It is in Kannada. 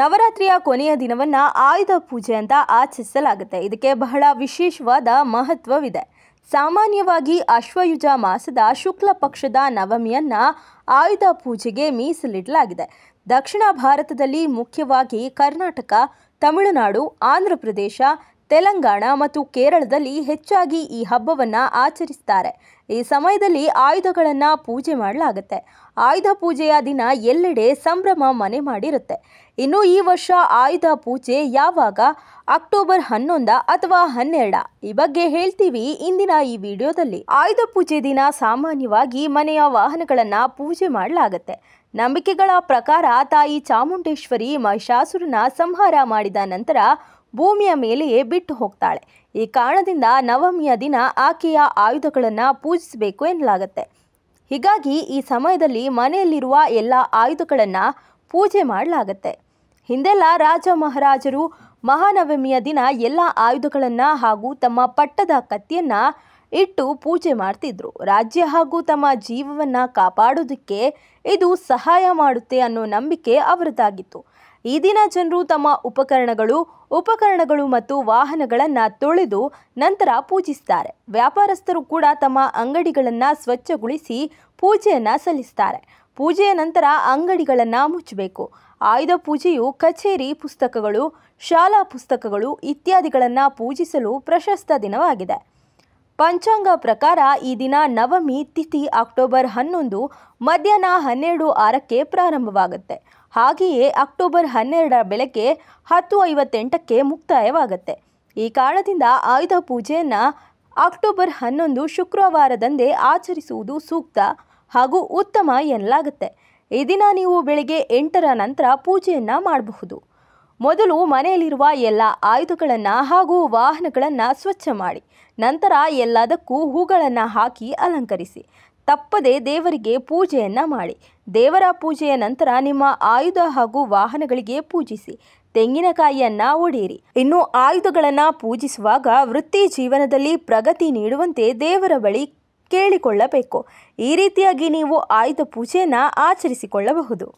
ನವರಾತ್ರಿಯ ಕೊನೆಯ ದಿನವನ್ನು ಆಯುಧ ಪೂಜೆ ಅಂತ ಆಚರಿಸಲಾಗುತ್ತೆ ಇದಕ್ಕೆ ಬಹಳ ವಿಶೇಷವಾದ ಮಹತ್ವವಿದೆ ಸಾಮಾನ್ಯವಾಗಿ ಅಶ್ವಯುಜ ಮಾಸದ ಶುಕ್ಲ ಪಕ್ಷದ ನವಮಿಯನ್ನು ಆಯುಧ ಪೂಜೆಗೆ ಮೀಸಲಿಡಲಾಗಿದೆ ದಕ್ಷಿಣ ಭಾರತದಲ್ಲಿ ಮುಖ್ಯವಾಗಿ ಕರ್ನಾಟಕ ತಮಿಳುನಾಡು ಆಂಧ್ರ ಪ್ರದೇಶ ತೆಲಂಗಾಣ ಮತ್ತು ಕೇರಳದಲ್ಲಿ ಹೆಚ್ಚಾಗಿ ಈ ಹಬ್ಬವನ್ನು ಆಚರಿಸ್ತಾರೆ ಈ ಸಮಯದಲ್ಲಿ ಆಯುಧಗಳನ್ನು ಪೂಜೆ ಮಾಡಲಾಗುತ್ತೆ ಆಯುಧ ಪೂಜೆಯ ದಿನ ಎಲ್ಲೆಡೆ ಸಂಭ್ರಮ ಮನೆ ಮಾಡಿರುತ್ತೆ ಇನ್ನು ಈ ವರ್ಷ ಆಯುಧ ಪೂಜೆ ಯಾವಾಗ ಅಕ್ಟೋಬರ್ ಹನ್ನೊಂದ ಅಥವಾ ಹನ್ನೆರಡ ಈ ಬಗ್ಗೆ ಹೇಳ್ತೀವಿ ಇಂದಿನ ಈ ವಿಡಿಯೋದಲ್ಲಿ ಆಯುಧ ಪೂಜೆ ದಿನ ಸಾಮಾನ್ಯವಾಗಿ ಮನೆಯ ವಾಹನಗಳನ್ನು ಪೂಜೆ ಮಾಡಲಾಗುತ್ತೆ ನಂಬಿಕೆಗಳ ಪ್ರಕಾರ ತಾಯಿ ಚಾಮುಂಡೇಶ್ವರಿ ಮಹಿಷಾಸುರನ ಸಂಹಾರ ಮಾಡಿದ ನಂತರ ಭೂಮಿಯ ಮೇಲೆಯೇ ಬಿಟ್ಟು ಹೋಗ್ತಾಳೆ ಈ ಕಾರಣದಿಂದ ನವಮಿಯ ದಿನ ಆಕೆಯ ಆಯುಧಗಳನ್ನು ಪೂಜಿಸಬೇಕು ಎನ್ನಲಾಗತ್ತೆ ಹೀಗಾಗಿ ಈ ಸಮಯದಲ್ಲಿ ಮನೆಯಲ್ಲಿರುವ ಎಲ್ಲ ಆಯುಧಗಳನ್ನು ಪೂಜೆ ಮಾಡಲಾಗತ್ತೆ ಹಿಂದೆಲ್ಲ ರಾಜ ಮಹಾರಾಜರು ಮಹಾನವಮಿಯ ದಿನ ಎಲ್ಲ ಆಯುಧಗಳನ್ನು ಹಾಗೂ ತಮ್ಮ ಪಟ್ಟದ ಕತ್ತಿಯನ್ನು ಇಟ್ಟು ಪೂಜೆ ಮಾಡ್ತಿದ್ರು ರಾಜ್ಯ ಹಾಗೂ ತಮ್ಮ ಜೀವವನ್ನು ಕಾಪಾಡೋದಕ್ಕೆ ಇದು ಸಹಾಯ ಮಾಡುತ್ತೆ ಅನ್ನೋ ನಂಬಿಕೆ ಅವರದ್ದಾಗಿತ್ತು ಈ ದಿನ ಜನರು ತಮ್ಮ ಉಪಕರಣಗಳು ಉಪಕರಣಗಳು ಮತ್ತು ವಾಹನಗಳನ್ನು ತೊಳೆದು ನಂತರ ಪೂಜಿಸ್ತಾರೆ ವ್ಯಾಪಾರಸ್ಥರು ಕೂಡ ತಮ್ಮ ಅಂಗಡಿಗಳನ್ನು ಸ್ವಚ್ಛಗೊಳಿಸಿ ಪೂಜೆಯನ್ನು ಸಲ್ಲಿಸ್ತಾರೆ ಪೂಜೆಯ ನಂತರ ಅಂಗಡಿಗಳನ್ನು ಮುಚ್ಚಬೇಕು ಆಯುಧ ಪೂಜೆಯು ಕಚೇರಿ ಪುಸ್ತಕಗಳು ಶಾಲಾ ಪುಸ್ತಕಗಳು ಇತ್ಯಾದಿಗಳನ್ನು ಪೂಜಿಸಲು ಪ್ರಶಸ್ತ ದಿನವಾಗಿದೆ ಪಂಚಾಂಗ ಪ್ರಕಾರ ಈ ದಿನ ನವಮಿ ತಿಥಿ ಅಕ್ಟೋಬರ್ ಹನ್ನೊಂದು ಮಧ್ಯಾಹ್ನ ಹನ್ನೆರಡು ಆರಕ್ಕೆ ಪ್ರಾರಂಭವಾಗುತ್ತೆ ಹಾಗೆಯೇ ಅಕ್ಟೋಬರ್ ಹನ್ನೆರಡರ ಬೆಳಗ್ಗೆ ಹತ್ತು ಐವತ್ತೆಂಟಕ್ಕೆ ಮುಕ್ತಾಯವಾಗುತ್ತೆ ಈ ಕಾಲದಿಂದ ಆಯುಧ ಪೂಜೆಯನ್ನು ಅಕ್ಟೋಬರ್ ಹನ್ನೊಂದು ಶುಕ್ರವಾರದಂದೇ ಆಚರಿಸುವುದು ಸೂಕ್ತ ಹಾಗೂ ಉತ್ತಮ ಎನ್ನಲಾಗುತ್ತೆ ಈ ದಿನ ನೀವು ಬೆಳಗ್ಗೆ ಎಂಟರ ನಂತರ ಪೂಜೆಯನ್ನು ಮಾಡಬಹುದು ಮೊದಲು ಮನೆಯಲ್ಲಿರುವ ಎಲ್ಲ ಆಯುಧಗಳನ್ನು ಹಾಗೂ ವಾಹನಗಳನ್ನು ಸ್ವಚ್ಛ ಮಾಡಿ ನಂತರ ಎಲ್ಲದಕ್ಕೂ ಹೂಗಳನ್ನು ಹಾಕಿ ಅಲಂಕರಿಸಿ ತಪ್ಪದೆ ದೇವರಿಗೆ ಪೂಜೆಯನ್ನು ಮಾಡಿ ದೇವರ ಪೂಜೆಯ ನಂತರ ನಿಮ್ಮ ಆಯುಧ ಹಾಗೂ ವಾಹನಗಳಿಗೆ ಪೂಜಿಸಿ ತೆಂಗಿನಕಾಯಿಯನ್ನು ಒಡೆಯಿರಿ ಇನ್ನು ಆಯುಧಗಳನ್ನು ಪೂಜಿಸುವಾಗ ವೃತ್ತಿ ಜೀವನದಲ್ಲಿ ಪ್ರಗತಿ ನೀಡುವಂತೆ ದೇವರ ಬಳಿ ಕೇಳಿಕೊಳ್ಳಬೇಕು ಈ ರೀತಿಯಾಗಿ ನೀವು ಆಯುಧ ಪೂಜೆಯನ್ನು ಆಚರಿಸಿಕೊಳ್ಳಬಹುದು